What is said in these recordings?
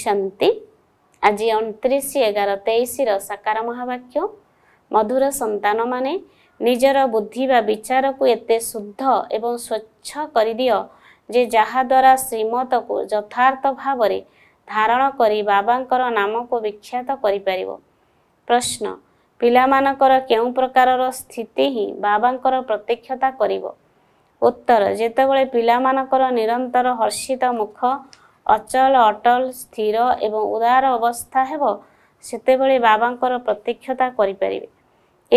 ଶାନ୍ତି ଆଜି ଅଣତିରିଶ ଏଗାର ତେଇଶର ସାକାର ମହାବାକ୍ୟ ମଧୁର ସନ୍ତାନମାନେ ନିଜର ବୁଦ୍ଧି ବା ବିଚାରକୁ ଏତେ ଶୁଦ୍ଧ ଏବଂ ସ୍ୱଚ୍ଛ କରିଦିଅ ଯେ ଯାହାଦ୍ୱାରା ଶ୍ରୀମତକୁ ଯଥାର୍ଥ ଭାବରେ ଧାରଣ କରି ବାବାଙ୍କର ନାମକୁ ବିଖ୍ୟାତ କରିପାରିବ ପ୍ରଶ୍ନ ପିଲାମାନଙ୍କର କେଉଁ ପ୍ରକାରର ସ୍ଥିତି ହିଁ ବାବାଙ୍କର ପ୍ରତ୍ୟକ୍ଷତା କରିବ ଉତ୍ତର ଯେତେବେଳେ ପିଲାମାନଙ୍କର ନିରନ୍ତର ହର୍ଷିତ ମୁଖ ଅଚଳ ଅଟଳ ସ୍ଥିର ଏବଂ ଉଦାର ଅବସ୍ଥା ହେବ ସେତେବେଳେ ବାବାଙ୍କର ପ୍ରତ୍ୟକ୍ଷତା କରିପାରିବେ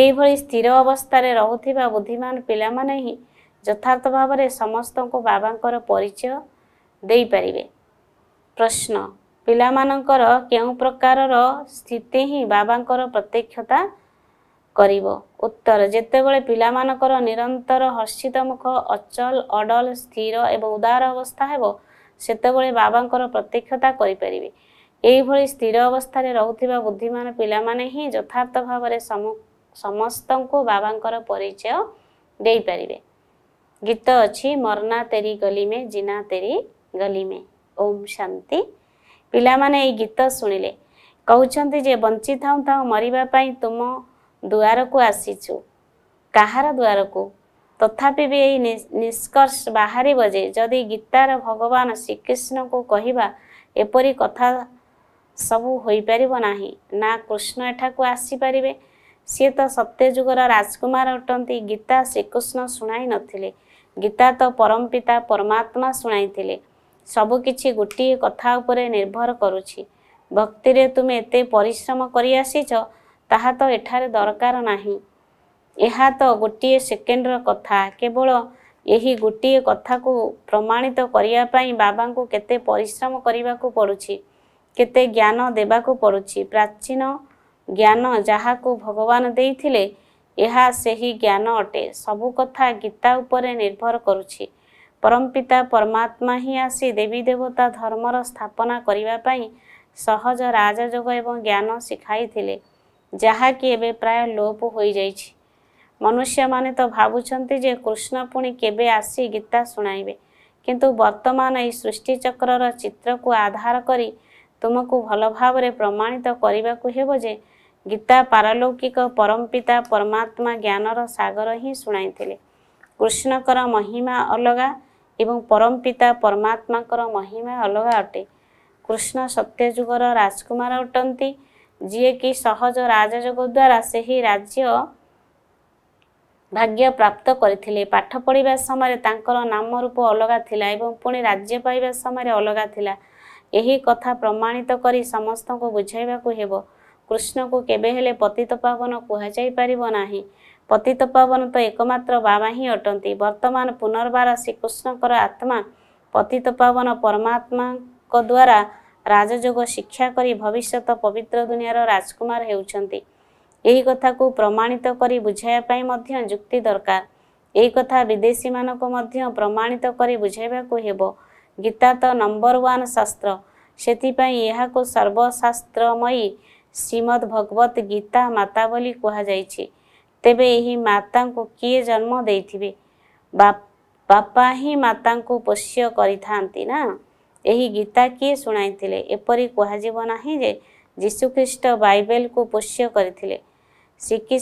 ଏହିଭଳି ସ୍ଥିର ଅବସ୍ଥାରେ ରହୁଥିବା ବୁଦ୍ଧିମାନ ପିଲାମାନେ ହିଁ ଯଥାର୍ଥ ଭାବରେ ସମସ୍ତଙ୍କୁ ବାବାଙ୍କର ପରିଚୟ ଦେଇପାରିବେ ପ୍ରଶ୍ନ ପିଲାମାନଙ୍କର କେଉଁ ପ୍ରକାରର ସ୍ଥିତି ହିଁ ବାବାଙ୍କର ପ୍ରତ୍ୟକ୍ଷତା କରିବ ଉତ୍ତର ଯେତେବେଳେ ପିଲାମାନଙ୍କର ନିରନ୍ତର ହର୍ଷିତ ମୁଖ ଅଚଳ ଅଡ଼ଲ ସ୍ଥିର ଏବଂ ଉଦାର ଅବସ୍ଥା ହେବ ସେତେବେଳେ ବାବାଙ୍କର ପ୍ରତ୍ୟକ୍ଷତା କରିପାରିବେ ଏହିଭଳି ସ୍ଥିର ଅବସ୍ଥାରେ ରହୁଥିବା ବୁଦ୍ଧିମାନ ପିଲାମାନେ ହିଁ ଯଥାର୍ଥ ଭାବରେ ସମସ୍ତଙ୍କୁ ବାବାଙ୍କର ପରିଚୟ ଦେଇପାରିବେ ଗୀତ ଅଛି ମର୍ନା ତେରି ଗଲିମେ ଜିନା ତେରି ଗଲିମେ ଓମ୍ ଶାନ୍ତି ପିଲାମାନେ ଏହି ଗୀତ ଶୁଣିଲେ କହୁଛନ୍ତି ଯେ ବଞ୍ଚିଥାଉ ଥାଉ ମରିବା ପାଇଁ ତୁମ ଦୁଆରକୁ ଆସିଛୁ କାହାର ଦୁଆରକୁ ତଥାପି ବି ଏହି ନିଷ୍କର୍ଷ ବାହାରିବ ଯେ ଯଦି ଗୀତାର ଭଗବାନ ଶ୍ରୀକୃଷ୍ଣଙ୍କୁ କହିବା ଏପରି କଥା ସବୁ ହୋଇପାରିବ ନାହିଁ ନା କୃଷ୍ଣ ଏଠାକୁ ଆସିପାରିବେ ସିଏ ତ ସତ୍ୟ ଯୁଗର ରାଜକୁମାର ଅଟନ୍ତି ଗୀତା ଶ୍ରୀକୃଷ୍ଣ ଶୁଣାଇ ନଥିଲେ ଗୀତା ତ ପରମ ପିତା ପରମାତ୍ମା ଶୁଣାଇଥିଲେ ସବୁକିଛି ଗୋଟିଏ କଥା ଉପରେ ନିର୍ଭର କରୁଛି ଭକ୍ତିରେ ତୁମେ ଏତେ ପରିଶ୍ରମ କରିଆସିଛ ତାହା ତ ଏଠାରେ ଦରକାର ନାହିଁ ଏହା ତ ଗୋଟିଏ ସେକେଣ୍ଡର କଥା କେବଳ ଏହି ଗୋଟିଏ କଥାକୁ ପ୍ରମାଣିତ କରିବା ପାଇଁ ବାବାଙ୍କୁ କେତେ ପରିଶ୍ରମ କରିବାକୁ ପଡ଼ୁଛି କେତେ ଜ୍ଞାନ ଦେବାକୁ ପଡ଼ୁଛି ପ୍ରାଚୀନ ଜ୍ଞାନ ଯାହାକୁ ଭଗବାନ ଦେଇଥିଲେ ଏହା ସେହି ଜ୍ଞାନ ଅଟେ ସବୁ କଥା ଗୀତା ଉପରେ ନିର୍ଭର କରୁଛି ପରମପିତା ପରମାତ୍ମା ହିଁ ଆସି ଦେବୀ ଦେବତା ଧର୍ମର ସ୍ଥାପନା କରିବା ପାଇଁ ସହଜ ରାଜଯୋଗ ଏବଂ ଜ୍ଞାନ ଶିଖାଇଥିଲେ ଯାହାକି ଏବେ ପ୍ରାୟ ଲୋପ ହୋଇଯାଇଛି ମନୁଷ୍ୟମାନେ ତ ଭାବୁଛନ୍ତି ଯେ କୃଷ୍ଣ ପୁଣି କେବେ ଆସି ଗୀତା ଶୁଣାଇବେ କିନ୍ତୁ ବର୍ତ୍ତମାନ ଏହି ସୃଷ୍ଟିଚକ୍ରର ଚିତ୍ରକୁ ଆଧାର କରି ତୁମକୁ ଭଲ ଭାବରେ ପ୍ରମାଣିତ କରିବାକୁ ହେବ ଯେ ଗୀତା ପାରଲୌକିକ ପରମ୍ପିତା ପରମାତ୍ମା ଜ୍ଞାନର ସାଗର ହିଁ ଶୁଣାଇଥିଲେ କୃଷ୍ଣଙ୍କର ମହିମା ଅଲଗା ଏବଂ ପରମ୍ପିତା ପରମାତ୍ମାଙ୍କର ମହିମା ଅଲଗା ଅଟେ କୃଷ୍ଣ ସତ୍ୟଯୁଗର ରାଜକୁମାର ଅଟନ୍ତି ଯିଏକି ସହଜ ରାଜଯୋଗ ଦ୍ୱାରା ସେହି ରାଜ୍ୟ ଭାଗ୍ୟ ପ୍ରାପ୍ତ କରିଥିଲେ ପାଠ ପଢ଼ିବା ସମୟରେ ତାଙ୍କର ନାମ ରୂପ ଅଲଗା ଥିଲା ଏବଂ ପୁଣି ରାଜ୍ୟ ପାଇବା ସମୟରେ ଅଲଗା ଥିଲା ଏହି କଥା ପ୍ରମାଣିତ କରି ସମସ୍ତଙ୍କୁ ବୁଝାଇବାକୁ ହେବ କୃଷ୍ଣଙ୍କୁ କେବେ ହେଲେ ପତିତ ପାବନ କୁହାଯାଇପାରିବ ନାହିଁ ପତିତ ପାବନ ତ ଏକମାତ୍ର ବାବା ହିଁ ଅଟନ୍ତି ବର୍ତ୍ତମାନ ପୁନର୍ବାର ଶ୍ରୀକୃଷ୍ଣଙ୍କର ଆତ୍ମା ପତିତ ପାବନ ପରମାତ୍ମାଙ୍କ ଦ୍ୱାରା ରାଜଯୋଗ ଶିକ୍ଷା କରି ଭବିଷ୍ୟତ ପବିତ୍ର ଦୁନିଆର ରାଜକୁମାର ହେଉଛନ୍ତି ଏହି କଥାକୁ ପ୍ରମାଣିତ କରି ବୁଝାଇବା ପାଇଁ ମଧ୍ୟ ଯୁକ୍ତି ଦରକାର ଏହି କଥା ବିଦେଶୀମାନଙ୍କୁ ମଧ୍ୟ ପ୍ରମାଣିତ କରି ବୁଝାଇବାକୁ ହେବ ଗୀତା ତ ନମ୍ବର ୱାନ୍ ଶାସ୍ତ୍ର ସେଥିପାଇଁ ଏହାକୁ ସର୍ବଶାସ୍ତ୍ରମୟୀ ଶ୍ରୀମଦ୍ ଭଗବତ ଗୀତା ମାତା ବୋଲି କୁହାଯାଇଛି ତେବେ ଏହି ମାତାଙ୍କୁ କିଏ ଜନ୍ମ ଦେଇଥିବେ ବାପା ହିଁ ମାତାଙ୍କୁ ପୋଷ୍ୟ କରିଥାନ୍ତି ନା ଏହି ଗୀତା କିଏ ଶୁଣାଇଥିଲେ ଏପରି କୁହାଯିବ ନାହିଁ ଯେ ଯୀଶୁଖ୍ରୀଷ୍ଟ ବାଇବେଲକୁ ପୋଷ୍ୟ କରିଥିଲେ ଶ୍ରୀ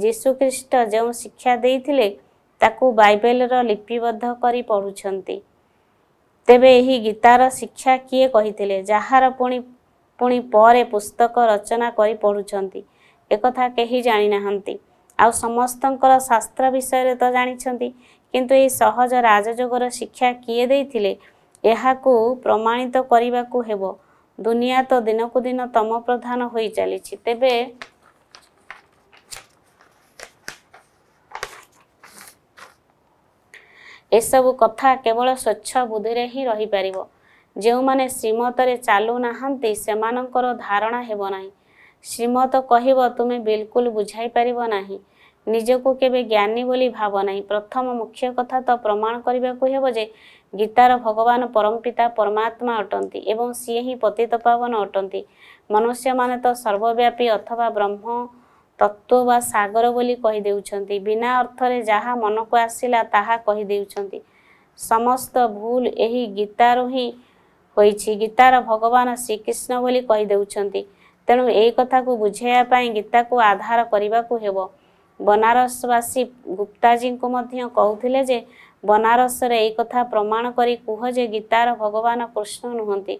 ଯୀଶୁଖ୍ରୀଷ୍ଟ ଯେଉଁ ଶିକ୍ଷା ଦେଇଥିଲେ ତାକୁ ବାଇବେଲର ଲିପିବଦ୍ଧ କରି ପଢ଼ୁଛନ୍ତି ତେବେ ଏହି ଗୀତାର ଶିକ୍ଷା କିଏ କହିଥିଲେ ଯାହାର ପୁଣି ପୁଣି ପରେ ପୁସ୍ତକ ରଚନା କରି ପଢ଼ୁଛନ୍ତି ଏକଥା କେହି ଜାଣିନାହାନ୍ତି ଆଉ ସମସ୍ତଙ୍କର ଶାସ୍ତ୍ର ବିଷୟରେ ତ ଜାଣିଛନ୍ତି କିନ୍ତୁ ଏହି ସହଜ ରାଜଯୋଗର ଶିକ୍ଷା କିଏ ଦେଇଥିଲେ ଏହାକୁ ପ୍ରମାଣିତ କରିବାକୁ ହେବ ଦୁନିଆ ତ ଦିନକୁ ଦିନ ତମ ପ୍ରଧାନ ହୋଇ ଚାଲିଛି ତେବେ ଏସବୁ କଥା କେବଳ ସ୍ୱଚ୍ଛ ବୁଦ୍ଧିରେ ହିଁ ରହିପାରିବ ଯେଉଁମାନେ ଶ୍ରୀମତରେ ଚାଲୁନାହାନ୍ତି ସେମାନଙ୍କର ଧାରଣା ହେବ ନାହିଁ ଶ୍ରୀମତ କହିବ ତୁମେ ବିଲକୁଲ ବୁଝାଇ ପାରିବ ନାହିଁ ନିଜକୁ କେବେ ଜ୍ଞାନୀ ବୋଲି ଭାବ ନାହିଁ ପ୍ରଥମ ମୁଖ୍ୟ କଥା ତ ପ୍ରମାଣ କରିବାକୁ ହେବ ଯେ ଗୀତାର ଭଗବାନ ପରମପିତା ପରମାତ୍ମା ଅଟନ୍ତି ଏବଂ ସିଏ ହିଁ ପତିତ ପାବନ ଅଟନ୍ତି ମନୁଷ୍ୟମାନେ ତ ସର୍ବବ୍ୟାପୀ ଅଥବା ବ୍ରହ୍ମ ତତ୍ତ୍ୱ ବା ସାଗର ବୋଲି କହିଦେଉଛନ୍ତି ବିନା ଅର୍ଥରେ ଯାହା ମନକୁ ଆସିଲା ତାହା କହିଦେଉଛନ୍ତି ସମସ୍ତ ଭୁଲ ଏହି ଗୀତାରୁ ହିଁ ହୋଇଛି ଗୀତାର ଭଗବାନ ଶ୍ରୀକୃଷ୍ଣ ବୋଲି କହିଦେଉଛନ୍ତି ତେଣୁ ଏହି କଥାକୁ ବୁଝାଇବା ପାଇଁ ଗୀତାକୁ ଆଧାର କରିବାକୁ ହେବ ବନାରସବାସୀ ଗୁପ୍ତାଜୀଙ୍କୁ ମଧ୍ୟ କହୁଥିଲେ ଯେ ବନାରସରେ ଏହି କଥା ପ୍ରମାଣ କରି କୁହ ଯେ ଗୀତାର ଭଗବାନ କୃଷ୍ଣ ନୁହନ୍ତି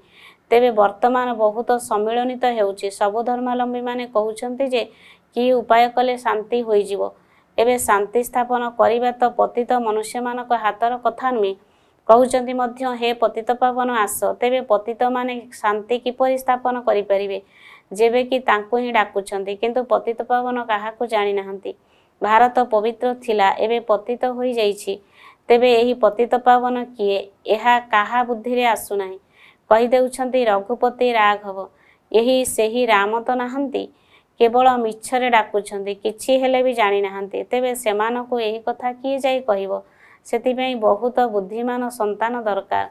ତେବେ ବର୍ତ୍ତମାନ ବହୁତ ସମ୍ମିଳନୀତ ହେଉଛି ସବୁ ଧର୍ମାବଲମ୍ବୀମାନେ କହୁଛନ୍ତି ଯେ କି ଉପାୟ କଲେ ଶାନ୍ତି ହୋଇଯିବ ଏବେ ଶାନ୍ତି ସ୍ଥାପନ କରିବା ତ ପତିତ ମନୁଷ୍ୟମାନଙ୍କ ହାତର କଥା ନୁହେଁ କହୁଛନ୍ତି ମଧ୍ୟ ହେ ପତିତ ପାବନ ଆସ ତେବେ ପତିତମାନେ ଶାନ୍ତି କିପରି ସ୍ଥାପନ କରିପାରିବେ ଯେବେ କି ତାଙ୍କୁ ହିଁ ଡାକୁଛନ୍ତି କିନ୍ତୁ ପତିତ ପାବନ କାହାକୁ ଜାଣିନାହାନ୍ତି ଭାରତ ପବିତ୍ର ଥିଲା ଏବେ ପତିତ ହୋଇଯାଇଛି ତେବେ ଏହି ପତିତ ପାବନ କିଏ ଏହା କାହା ବୁଦ୍ଧିରେ ଆସୁନାହିଁ କହିଦେଉଛନ୍ତି ରଘୁପତି ରାଘବ ଏହି ସେହି ରାମ ତ ନାହାନ୍ତି କେବଳ ମିଛରେ ଡାକୁଛନ୍ତି କିଛି ହେଲେ ବି ଜାଣିନାହାନ୍ତି ତେବେ ସେମାନଙ୍କୁ ଏହି କଥା କିଏ ଯାଇ କହିବ ସେଥିପାଇଁ ବହୁତ ବୁଦ୍ଧିମାନ ସନ୍ତାନ ଦରକାର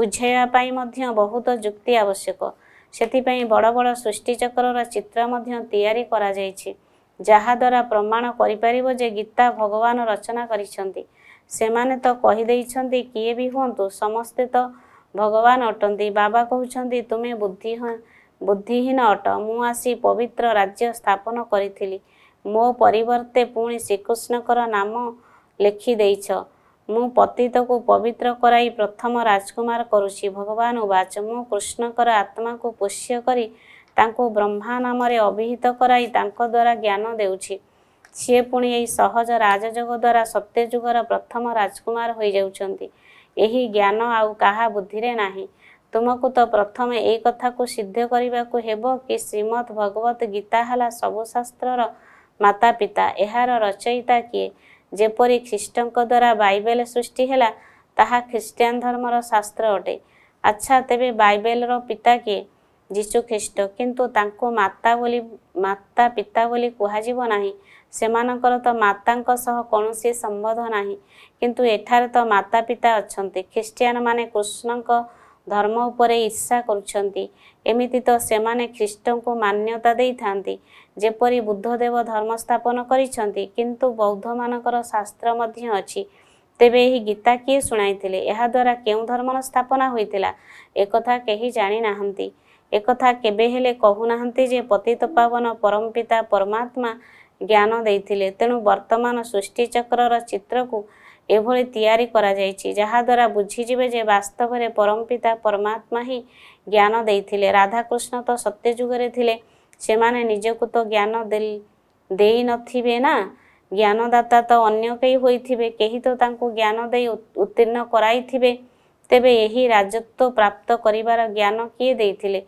ବୁଝାଇବା ପାଇଁ ମଧ୍ୟ ବହୁତ ଯୁକ୍ତି ଆବଶ୍ୟକ ସେଥିପାଇଁ ବଡ଼ ବଡ଼ ସୃଷ୍ଟିଚକ୍ରର ଚିତ୍ର ମଧ୍ୟ ତିଆରି କରାଯାଇଛି ଯାହାଦ୍ୱାରା ପ୍ରମାଣ କରିପାରିବ ଯେ ଗୀତା ଭଗବାନ ରଚନା କରିଛନ୍ତି ସେମାନେ ତ କହିଦେଇଛନ୍ତି କିଏ ବି ହୁଅନ୍ତୁ ସମସ୍ତେ ତ ଭଗବାନ ଅଟନ୍ତି ବାବା କହୁଛନ୍ତି ତୁମେ ବୁଦ୍ଧି ବୁଦ୍ଧିହୀନ ଅଟ ମୁଁ ଆସି ପବିତ୍ର ରାଜ୍ୟ ସ୍ଥାପନ କରିଥିଲି ମୋ ପରିବର୍ତ୍ତେ ପୁଣି ଶ୍ରୀକୃଷ୍ଣଙ୍କର ନାମ ଲେଖି ଦେଇଛ ମୁଁ ପତିତକୁ ପବିତ୍ର କରାଇ ପ୍ରଥମ ରାଜକୁମାର କରୁଛି ଭଗବାନ ଉବାଚ ମୁଁ କୃଷ୍ଣଙ୍କର ଆତ୍ମାକୁ ପୋଷ୍ୟ କରି ତାଙ୍କୁ ବ୍ରହ୍ମା ନାମରେ ଅଭିହିତ କରାଇ ତାଙ୍କ ଦ୍ୱାରା ଜ୍ଞାନ ଦେଉଛି ସିଏ ପୁଣି ଏହି ସହଜ ରାଜଯୋଗ ଦ୍ୱାରା ସତ୍ୟଯୁଗର ପ୍ରଥମ ରାଜକୁମାର ହୋଇଯାଉଛନ୍ତି ଏହି ଜ୍ଞାନ ଆଉ କାହା ବୁଦ୍ଧିରେ ନାହିଁ ତୁମକୁ ତ ପ୍ରଥମେ ଏଇ କଥାକୁ ସିଦ୍ଧ କରିବାକୁ ହେବ କି ଶ୍ରୀମଦ୍ ଭଗବତ ଗୀତା ହେଲା ସବୁ ଶାସ୍ତ୍ରର ମାତା ପିତା ଏହାର ରଚୟିତା କିଏ ଯେପରି ଖ୍ରୀଷ୍ଟଙ୍କ ଦ୍ୱାରା ବାଇବେଲ ସୃଷ୍ଟି ହେଲା ତାହା ଖ୍ରୀଷ୍ଟିଆନ ଧର୍ମର ଶାସ୍ତ୍ର ଅଟେ ଆଚ୍ଛା ତେବେ ବାଇବେଲର ପିତା କିଏ ଯୀଶୁ ଖ୍ରୀଷ୍ଟ କିନ୍ତୁ ତାଙ୍କୁ ମାତା ବୋଲି ମାତା ପିତା ବୋଲି କୁହାଯିବ ନାହିଁ ସେମାନଙ୍କର ତ ମାତାଙ୍କ ସହ କୌଣସି ସମ୍ବନ୍ଧ ନାହିଁ କିନ୍ତୁ ଏଠାରେ ତ ମାତା ପିତା ଅଛନ୍ତି ଖ୍ରୀଷ୍ଟିଆନ ମାନେ କୃଷ୍ଣଙ୍କ ଧର୍ମ ଉପରେ ଇର୍ଷା କରୁଛନ୍ତି ଏମିତି ତ ସେମାନେ ଖ୍ରୀଷ୍ଟଙ୍କୁ ମାନ୍ୟତା ଦେଇଥାନ୍ତି ଯେପରି ବୁଦ୍ଧଦେବ ଧର୍ମ ସ୍ଥାପନ କରିଛନ୍ତି କିନ୍ତୁ ବୌଦ୍ଧମାନଙ୍କର ଶାସ୍ତ୍ର ମଧ୍ୟ ଅଛି ତେବେ ଏହି ଗୀତା କିଏ ଶୁଣାଇଥିଲେ ଏହାଦ୍ୱାରା କେଉଁ ଧର୍ମର ସ୍ଥାପନା ହୋଇଥିଲା ଏକଥା କେହି ଜାଣିନାହାନ୍ତି ଏକଥା କେବେ ହେଲେ କହୁନାହାନ୍ତି ଯେ ପତିତ ପାବନ ପରମପିତା ପରମାତ୍ମା ଜ୍ଞାନ ଦେଇଥିଲେ ତେଣୁ ବର୍ତ୍ତମାନ ସୃଷ୍ଟିଚକ୍ରର ଚିତ୍ରକୁ ଏଭଳି ତିଆରି କରାଯାଇଛି ଯାହାଦ୍ୱାରା ବୁଝିଯିବେ ଯେ ବାସ୍ତବରେ ପରମପିତା ପରମାତ୍ମା ହିଁ ଜ୍ଞାନ ଦେଇଥିଲେ ରାଧାକୃଷ୍ଣ ତ ସତ୍ୟ ଯୁଗରେ ଥିଲେ ସେମାନେ ନିଜକୁ ତ ଜ୍ଞାନ ଦେଇନଥିବେ ନା ଜ୍ଞାନଦାତା ତ ଅନ୍ୟ କେହି ହୋଇଥିବେ କେହି ତ ତାଙ୍କୁ ଜ୍ଞାନ ଦେଇ ଉତ୍ତୀର୍ଣ୍ଣ କରାଇଥିବେ ତେବେ ଏହି ରାଜତ୍ୱ ପ୍ରାପ୍ତ କରିବାର ଜ୍ଞାନ କିଏ ଦେଇଥିଲେ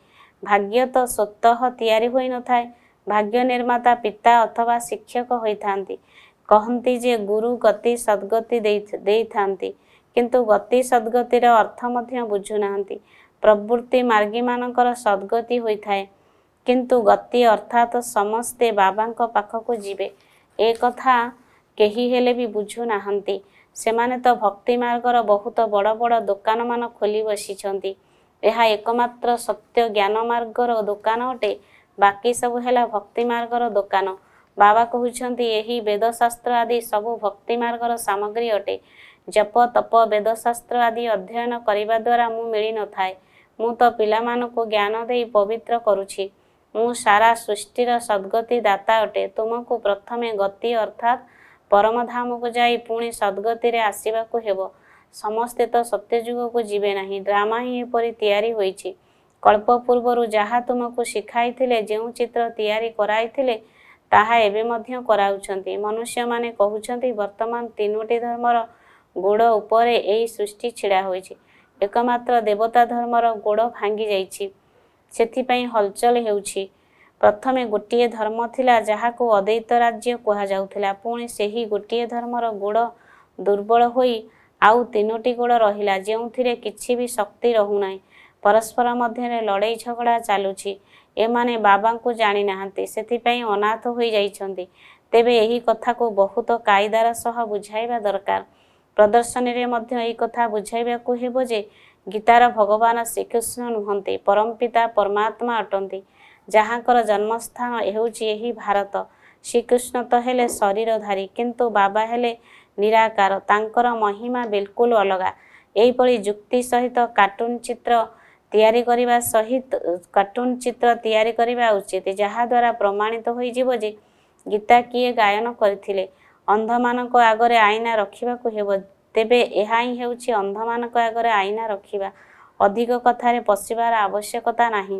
ଭାଗ୍ୟ ତ ସ୍ୱତଃ ତିଆରି ହୋଇନଥାଏ ଭାଗ୍ୟ ନିର୍ମାତା ପିତା ଅଥବା ଶିକ୍ଷକ ହୋଇଥାନ୍ତି କହନ୍ତି ଯେ ଗୁରୁ ଗତି ସଦ୍ଗତି ଦେଇଥାନ୍ତି କିନ୍ତୁ ଗତି ସଦ୍ଗତିର ଅର୍ଥ ମଧ୍ୟ ବୁଝୁନାହାନ୍ତି ପ୍ରବୃତ୍ତି ମାର୍ଗୀମାନଙ୍କର ସଦ୍ଗତି ହୋଇଥାଏ କିନ୍ତୁ ଗତି ଅର୍ଥାତ୍ ସମସ୍ତେ ବାବାଙ୍କ ପାଖକୁ ଯିବେ ଏ କଥା କେହି ହେଲେ ବି ବୁଝୁନାହାନ୍ତି ସେମାନେ ତ ଭକ୍ତି ମାର୍ଗର ବହୁତ ବଡ଼ ବଡ଼ ଦୋକାନମାନ ଖୋଲି ବସିଛନ୍ତି ଏହା ଏକମାତ୍ର ସତ୍ୟ ଜ୍ଞାନ ମାର୍ଗର ଦୋକାନ ଅଟେ ବାକି ସବୁ ହେଲା ଭକ୍ତି ମାର୍ଗର ଦୋକାନ ବାବା କହୁଛନ୍ତି ଏହି ବେଦଶାସ୍ତ୍ର ଆଦି ସବୁ ଭକ୍ତି ମାର୍ଗର ସାମଗ୍ରୀ ଅଟେ ଜପ ତପ ବେଦଶାସ୍ତ୍ର ଆଦି ଅଧ୍ୟୟନ କରିବା ଦ୍ୱାରା ମୁଁ ମିଳିନଥାଏ ମୁଁ ତ ପିଲାମାନଙ୍କୁ ଜ୍ଞାନ ଦେଇ ପବିତ୍ର କରୁଛି ମୁଁ ସାରା ସୃଷ୍ଟିର ସଦ୍ଗତି ଦାତା ଅଟେ ତୁମକୁ ପ୍ରଥମେ ଗତି ଅର୍ଥାତ୍ ପରମଧାମକୁ ଯାଇ ପୁଣି ସଦ୍ଗତିରେ ଆସିବାକୁ ହେବ ସମସ୍ତେ ତ ସତ୍ୟଯୁଗକୁ ଯିବେ ନାହିଁ ଡ୍ରାମା ହିଁ ଏପରି ତିଆରି ହୋଇଛି କଳ୍ପ ପୂର୍ବରୁ ଯାହା ତୁମକୁ ଶିଖାଇଥିଲେ ଯେଉଁ ଚିତ୍ର ତିଆରି କରାଇଥିଲେ ତାହା ଏବେ ମଧ୍ୟ କରାଉଛନ୍ତି ମନୁଷ୍ୟମାନେ କହୁଛନ୍ତି ବର୍ତ୍ତମାନ ତିନୋଟି ଧର୍ମର ଗୋଡ଼ ଉପରେ ଏହି ସୃଷ୍ଟି ଛିଡ଼ା ହୋଇଛି ଏକମାତ୍ର ଦେବତା ଧର୍ମର ଗୋଡ଼ ଭାଙ୍ଗି ଯାଇଛି ସେଥିପାଇଁ ହଲଚଲ ହେଉଛି ପ୍ରଥମେ ଗୋଟିଏ ଧର୍ମ ଥିଲା ଯାହାକୁ ଅଦୈତ ରାଜ୍ୟ କୁହାଯାଉଥିଲା ପୁଣି ସେହି ଗୋଟିଏ ଧର୍ମର ଗୋଡ଼ ଦୁର୍ବଳ ହୋଇ ଆଉ ତିନୋଟି ଗୋଡ଼ ରହିଲା ଯେଉଁଥିରେ କିଛି ବି ଶକ୍ତି ରହୁନାହିଁ ପରସ୍ପର ମଧ୍ୟରେ ଲଢ଼େଇ ଝଗଡ଼ା ଚାଲୁଛି ଏମାନେ ବାବାଙ୍କୁ ଜାଣିନାହାନ୍ତି ସେଥିପାଇଁ ଅନାଥ ହୋଇଯାଇଛନ୍ତି ତେବେ ଏହି କଥାକୁ ବହୁତ କାଇଦାର ସହ ବୁଝାଇବା ଦରକାର ପ୍ରଦର୍ଶନୀରେ ମଧ୍ୟ ଏହି କଥା ବୁଝାଇବାକୁ ହେବ ଯେ ଗୀତାର ଭଗବାନ ଶ୍ରୀକୃଷ୍ଣ ନୁହନ୍ତି ପରମପିତା ପରମାତ୍ମା ଅଟନ୍ତି ଯାହାଙ୍କର ଜନ୍ମସ୍ଥାନ ହେଉଛି ଏହି ଭାରତ ଶ୍ରୀକୃଷ୍ଣ ତ ହେଲେ ଶରୀରଧାରୀ କିନ୍ତୁ ବାବା ହେଲେ ନିରାକାର ତାଙ୍କର ମହିମା ବିଲକୁଲ ଅଲଗା ଏହିଭଳି ଯୁକ୍ତି ସହିତ କାର୍ଟୁନ୍ ଚିତ୍ର ତିଆରି କରିବା ସହିତ କାର୍ଟୁନ୍ ଚିତ୍ର ତିଆରି କରିବା ଉଚିତ ଯାହାଦ୍ୱାରା ପ୍ରମାଣିତ ହୋଇଯିବ ଯେ ଗୀତା କିଏ ଗାୟନ କରିଥିଲେ ଅନ୍ଧମାନଙ୍କ ଆଗରେ ଆଇନା ରଖିବାକୁ ହେବ ତେବେ ଏହା ହିଁ ହେଉଛି ଅନ୍ଧମାନଙ୍କ ଆଗରେ ଆଇନା ରଖିବା ଅଧିକ କଥାରେ ପଶିବାର ଆବଶ୍ୟକତା ନାହିଁ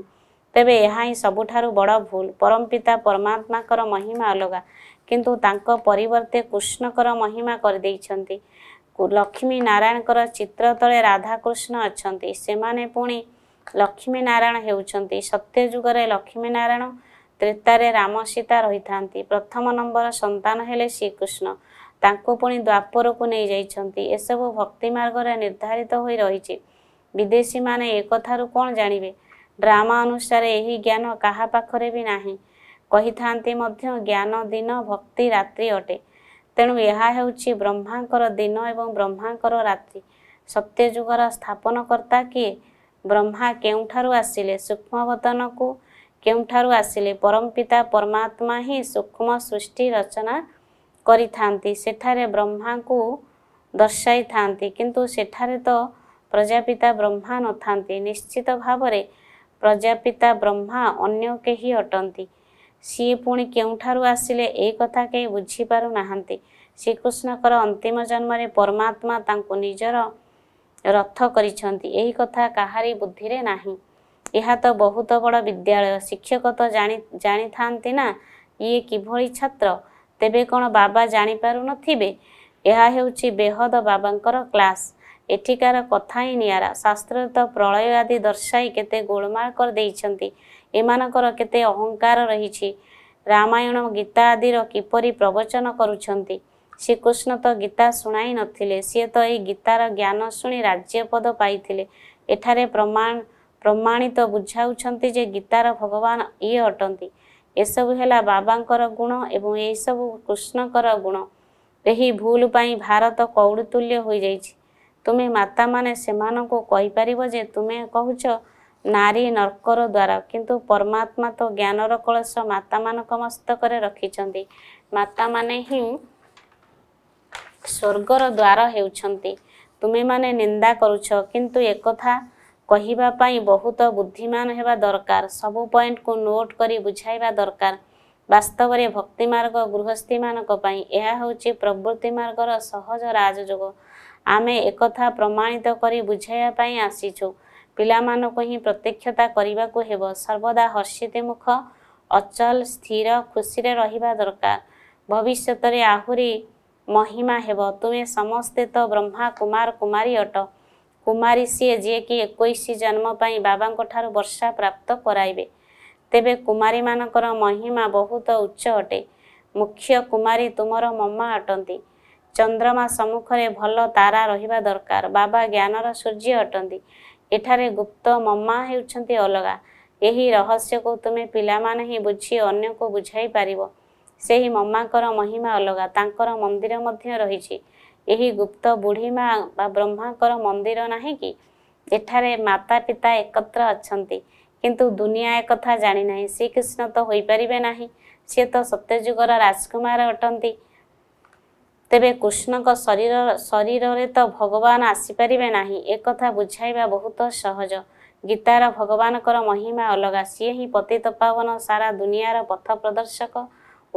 ତେବେ ଏହା ହିଁ ସବୁଠାରୁ ବଡ଼ ଭୁଲ ପରମପିତା ପରମାତ୍ମାଙ୍କର ମହିମା ଅଲଗା କିନ୍ତୁ ତାଙ୍କ ପରିବର୍ତ୍ତେ କୃଷ୍ଣଙ୍କର ମହିମା କରିଦେଇଛନ୍ତି ଲକ୍ଷ୍ମୀ ନାରାୟଣଙ୍କର ଚିତ୍ର ତଳେ ରାଧାକୃଷ୍ଣ ଅଛନ୍ତି ସେମାନେ ପୁଣି ଲକ୍ଷ୍ମୀନାରାୟଣ ହେଉଛନ୍ତି ସତ୍ୟ ଯୁଗରେ ଲକ୍ଷ୍ମୀନାରାୟଣ ତ୍ରେତାରେ ରାମ ସୀତା ରହିଥାନ୍ତି ପ୍ରଥମ ନମ୍ବର ସନ୍ତାନ ହେଲେ ଶ୍ରୀକୃଷ୍ଣ ତାଙ୍କୁ ପୁଣି ଦ୍ୱାପରକୁ ନେଇଯାଇଛନ୍ତି ଏସବୁ ଭକ୍ତି ମାର୍ଗରେ ନିର୍ଦ୍ଧାରିତ ହୋଇ ରହିଛି ବିଦେଶୀମାନେ ଏକଥାରୁ କ'ଣ ଜାଣିବେ ଡ୍ରାମା ଅନୁସାରେ ଏହି ଜ୍ଞାନ କାହା ପାଖରେ ବି ନାହିଁ କହିଥାନ୍ତି ମଧ୍ୟ ଜ୍ଞାନ ଦିନ ଭକ୍ତି ରାତ୍ରି ଅଟେ ତେଣୁ ଏହା ହେଉଛି ବ୍ରହ୍ମାଙ୍କର ଦିନ ଏବଂ ବ୍ରହ୍ମାଙ୍କର ରାତ୍ରି ସତ୍ୟଯୁଗର ସ୍ଥାପନକର୍ତ୍ତା କିଏ ବ୍ରହ୍ମା କେଉଁଠାରୁ ଆସିଲେ ସୂକ୍ଷ୍ମବଦନକୁ କେଉଁଠାରୁ ଆସିଲେ ପରମପିତା ପରମାତ୍ମା ହିଁ ସୂକ୍ଷ୍ମ ସୃଷ୍ଟି ରଚନା କରିଥାନ୍ତି ସେଠାରେ ବ୍ରହ୍ମାଙ୍କୁ ଦର୍ଶାଇଥାନ୍ତି କିନ୍ତୁ ସେଠାରେ ତ ପ୍ରଜାପିତା ବ୍ରହ୍ମା ନଥାନ୍ତି ନିଶ୍ଚିତ ଭାବରେ ପ୍ରଜାପିତା ବ୍ରହ୍ମା ଅନ୍ୟ କେହି ଅଟନ୍ତି ସିଏ ପୁଣି କେଉଁଠାରୁ ଆସିଲେ ଏଇ କଥା କେହି ବୁଝିପାରୁନାହାନ୍ତି ଶ୍ରୀକୃଷ୍ଣଙ୍କର ଅନ୍ତିମ ଜନ୍ମରେ ପରମାତ୍ମା ତାଙ୍କୁ ନିଜର ରଥ କରିଛନ୍ତି ଏହି କଥା କାହାରି ବୁଦ୍ଧିରେ ନାହିଁ ଏହା ତ ବହୁତ ବଡ଼ ବିଦ୍ୟାଳୟ ଶିକ୍ଷକ ତ ଜାଣି ଜାଣିଥାନ୍ତି ନା ଇଏ କିଭଳି ଛାତ୍ର ତେବେ କ'ଣ ବାବା ଜାଣିପାରୁନଥିବେ ଏହା ହେଉଛି ବେହଦ ବାବାଙ୍କର କ୍ଲାସ୍ ଏଠିକାର କଥା ହିଁ ନିଆରା ଶାସ୍ତ୍ର ତ ପ୍ରଳୟ ଆଦି ଦର୍ଶାଇ କେତେ ଗୋଳମାଳ କରିଦେଇଛନ୍ତି ଏମାନଙ୍କର କେତେ ଅହଙ୍କାର ରହିଛି ରାମାୟଣ ଗୀତା ଆଦିର କିପରି ପ୍ରବଚନ କରୁଛନ୍ତି ଶ୍ରୀକୃଷ୍ଣ ତ ଗୀତା ଶୁଣାଇ ନଥିଲେ ସିଏ ତ ଏଇ ଗୀତାର ଜ୍ଞାନ ଶୁଣି ରାଜ୍ୟ ପଦ ପାଇଥିଲେ ଏଠାରେ ପ୍ରମାଣ ପ୍ରମାଣିତ ବୁଝାଉଛନ୍ତି ଯେ ଗୀତାର ଭଗବାନ ଇଏ ଅଟନ୍ତି ଏସବୁ ହେଲା ବାବାଙ୍କର ଗୁଣ ଏବଂ ଏହିସବୁ କୃଷ୍ଣଙ୍କର ଗୁଣ ଏହି ଭୁଲ ପାଇଁ ଭାରତ କୌଳୁତୁଲ୍ୟ ହୋଇଯାଇଛି ତୁମେ ମାତାମାନେ ସେମାନଙ୍କୁ କହିପାରିବ ଯେ ତୁମେ କହୁଛ ନାରୀ ନର୍କର ଦ୍ୱାର କିନ୍ତୁ ପରମାତ୍ମା ତ ଜ୍ଞାନର କଳସ ମାତାମାନଙ୍କ ମସ୍ତକରେ ରଖିଛନ୍ତି ମାତାମାନେ ହିଁ ସ୍ୱର୍ଗର ଦ୍ୱାର ହେଉଛନ୍ତି ତୁମେମାନେ ନିନ୍ଦା କରୁଛ କିନ୍ତୁ ଏକଥା କହିବା ପାଇଁ ବହୁତ ବୁଦ୍ଧିମାନ ହେବା ଦରକାର ସବୁ ପଏଣ୍ଟକୁ ନୋଟ୍ କରି ବୁଝାଇବା ଦରକାର ବାସ୍ତବରେ ଭକ୍ତି ମାର୍ଗ ଗୃହସ୍ଥୀମାନଙ୍କ ପାଇଁ ଏହା ହେଉଛି ପ୍ରବୃତ୍ତି ମାର୍ଗର ସହଜ ରାଜଯୋଗ ଆମେ ଏକଥା ପ୍ରମାଣିତ କରି ବୁଝାଇବା ପାଇଁ ଆସିଛୁ ପିଲାମାନଙ୍କୁ ହିଁ ପ୍ରତ୍ୟକ୍ଷତା କରିବାକୁ ହେବ ସର୍ବଦା ହର୍ଷିତ ମୁଖ ଅଚଲ ସ୍ଥିର ଖୁସିରେ ରହିବା ଦରକାର ଭବିଷ୍ୟତରେ ଆହୁରି ମହିମା ହେବ ତୁମେ ସମସ୍ତେ ତ ବ୍ରହ୍ମା କୁମାର କୁମାରୀ ଅଟ କୁମାରୀ ସିଏ ଯିଏକି ଏକୋଇଶ ଜନ୍ମ ପାଇଁ ବାବାଙ୍କ ଠାରୁ ବର୍ଷା ପ୍ରାପ୍ତ କରାଇବେ ତେବେ କୁମାରୀମାନଙ୍କର ମହିମା ବହୁତ ଉଚ୍ଚ ଅଟେ ମୁଖ୍ୟ କୁମାରୀ ତୁମର ମମା ଅଟନ୍ତି ଚନ୍ଦ୍ରମା ସମ୍ମୁଖରେ ଭଲ ତାରା ରହିବା ଦରକାର ବାବା ଜ୍ଞାନର ସୂର୍ଯ୍ୟ ଅଟନ୍ତି ଏଠାରେ ଗୁପ୍ତ ମମା ହେଉଛନ୍ତି ଅଲଗା ଏହି ରହସ୍ୟକୁ ତୁମେ ପିଲାମାନେ ହିଁ ବୁଝି ଅନ୍ୟକୁ ବୁଝାଇ ପାରିବ ସେହି ମମାଙ୍କର ମହିମା ଅଲଗା ତାଙ୍କର ମନ୍ଦିର ମଧ୍ୟ ରହିଛି ଏହି ଗୁପ୍ତ ବୁଢ଼ୀମା ବା ବ୍ରହ୍ମାଙ୍କର ମନ୍ଦିର ନାହିଁ କି ଏଠାରେ ମାତା ପିତା ଏକତ୍ର ଅଛନ୍ତି କିନ୍ତୁ ଦୁନିଆ ଏକଥା ଜାଣିନାହିଁ ଶ୍ରୀକୃଷ୍ଣ ତ ହୋଇପାରିବେ ନାହିଁ ସିଏ ତ ସତ୍ୟଯୁଗର ରାଜକୁମାର ଅଟନ୍ତି ତେବେ କୃଷ୍ଣଙ୍କ ଶରୀର ଶରୀରରେ ତ ଭଗବାନ ଆସିପାରିବେ ନାହିଁ ଏକଥା ବୁଝାଇବା ବହୁତ ସହଜ ଗୀତାର ଭଗବାନଙ୍କର ମହିମା ଅଲଗା ସିଏ ହିଁ ପତିତ ପାବନ ସାରା ଦୁନିଆର ପଥ ପ୍ରଦର୍ଶକ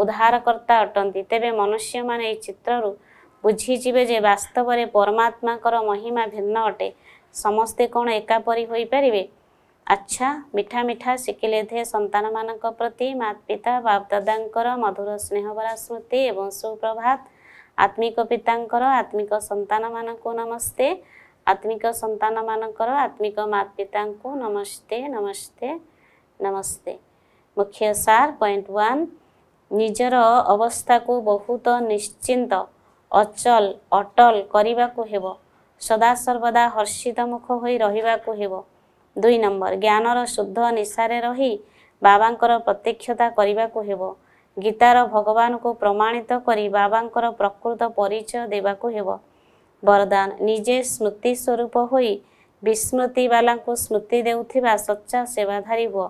ଉଦ୍ଧାରକର୍ତ୍ତା ଅଟନ୍ତି ତେବେ ମନୁଷ୍ୟମାନେ ଏହି ଚିତ୍ରରୁ ବୁଝିଯିବେ ଯେ ବାସ୍ତବରେ ପରମାତ୍ମାଙ୍କର ମହିମା ଭିନ୍ନ ଅଟେ ସମସ୍ତେ କ'ଣ ଏକାପରି ହୋଇପାରିବେ ଆଚ୍ଛା ମିଠା ମିଠା ଶିଖିଲେ ଥେ ସନ୍ତାନମାନଙ୍କ ପ୍ରତି ମାତା ପିତା ବାପଦାଦାଙ୍କର ମଧୁର ସ୍ନେହଭରା ସ୍ମୃତି ଏବଂ ସୁପ୍ରଭାତ ଆତ୍ମିକ ପିତାଙ୍କର ଆତ୍ମିକ ସନ୍ତାନମାନଙ୍କୁ ନମସ୍ତେ ଆତ୍ମିକ ସନ୍ତାନମାନଙ୍କର ଆତ୍ମିକ ମାତା ପିତାଙ୍କୁ ନମସ୍ତେ ନମସ୍ତେ ନମସ୍ତେ ମୁଖ୍ୟ ସାର୍ ପଏଣ୍ଟ ୱାନ୍ ନିଜର ଅବସ୍ଥାକୁ ବହୁତ ନିଶ୍ଚିନ୍ତ ଅଚଲ ଅଟଲ କରିବାକୁ ହେବ ସଦାସର୍ବଦା ହର୍ଷିତମୁଖ ହୋଇ ରହିବାକୁ ହେବ ଦୁଇ ନମ୍ବର ଜ୍ଞାନର ଶୁଦ୍ଧ ନିଶାରେ ରହି ବାବାଙ୍କର ପ୍ରତ୍ୟକ୍ଷତା କରିବାକୁ ହେବ ଗୀତାର ଭଗବାନଙ୍କୁ ପ୍ରମାଣିତ କରି ବାବାଙ୍କର ପ୍ରକୃତ ପରିଚୟ ଦେବାକୁ ହେବ ବରଦାନ ନିଜେ ସ୍ମୃତି ସ୍ୱରୂପ ହୋଇ ବିସ୍ମୃତିବାଲାଙ୍କୁ ସ୍ମୃତି ଦେଉଥିବା ସଚ୍ଚା ସେବାଧାରୀ ହୁଅ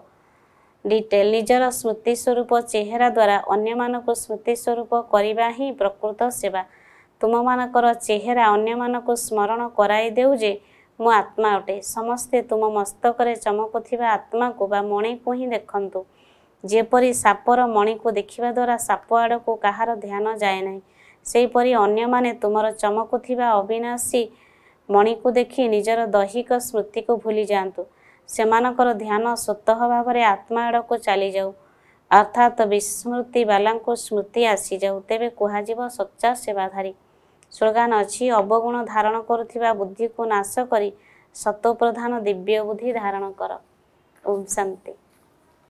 ଡିଟେଲ୍ ନିଜର ସ୍ମୃତି ସ୍ୱରୂପ ଚେହେରା ଦ୍ୱାରା ଅନ୍ୟମାନଙ୍କୁ ସ୍ମୃତି ସ୍ୱରୂପ କରିବା ହିଁ ପ୍ରକୃତ ସେବା ତୁମମାନଙ୍କର ଚେହେରା ଅନ୍ୟମାନଙ୍କୁ ସ୍ମରଣ କରାଇ ଦେଉ ଯେ ମୋ ଆତ୍ମା ଅଟେ ସମସ୍ତେ ତୁମ ମସ୍ତକରେ ଚମକୁଥିବା ଆତ୍ମାକୁ ବା ମଣିକୁ ହିଁ ଦେଖନ୍ତୁ ଯେପରି ସାପର ମଣିକୁ ଦେଖିବା ଦ୍ୱାରା ସାପ ଆଡ଼କୁ କାହାର ଧ୍ୟାନ ଯାଏ ନାହିଁ ସେହିପରି ଅନ୍ୟମାନେ ତୁମର ଚମକୁଥିବା ଅବିନାଶୀ ମଣିକୁ ଦେଖି ନିଜର ଦୈହିକ ସ୍ମୃତିକୁ ଭୁଲି ଯାଆନ୍ତୁ ସେମାନଙ୍କର ଧ୍ୟାନ ସ୍ୱତଃ ଭାବରେ ଆତ୍ମା ଆଡ଼କୁ ଚାଲିଯାଉ ଅର୍ଥାତ୍ ବିସ୍ମୃତି ବାଲାଙ୍କୁ ସ୍ମୃତି ଆସିଯାଉ ତେବେ କୁହାଯିବ ସଚ୍ଚା ସେବାଧାରୀ ସ୍ଲୋଗାନ ଅଛି ଅବଗୁଣ ଧାରଣ କରୁଥିବା ବୁଦ୍ଧିକୁ ନାଶ କରି ସତପ୍ରଧାନ ଦିବ୍ୟ ବୁଦ୍ଧି ଧାରଣ କର ଓମ୍ ଶାନ୍ତି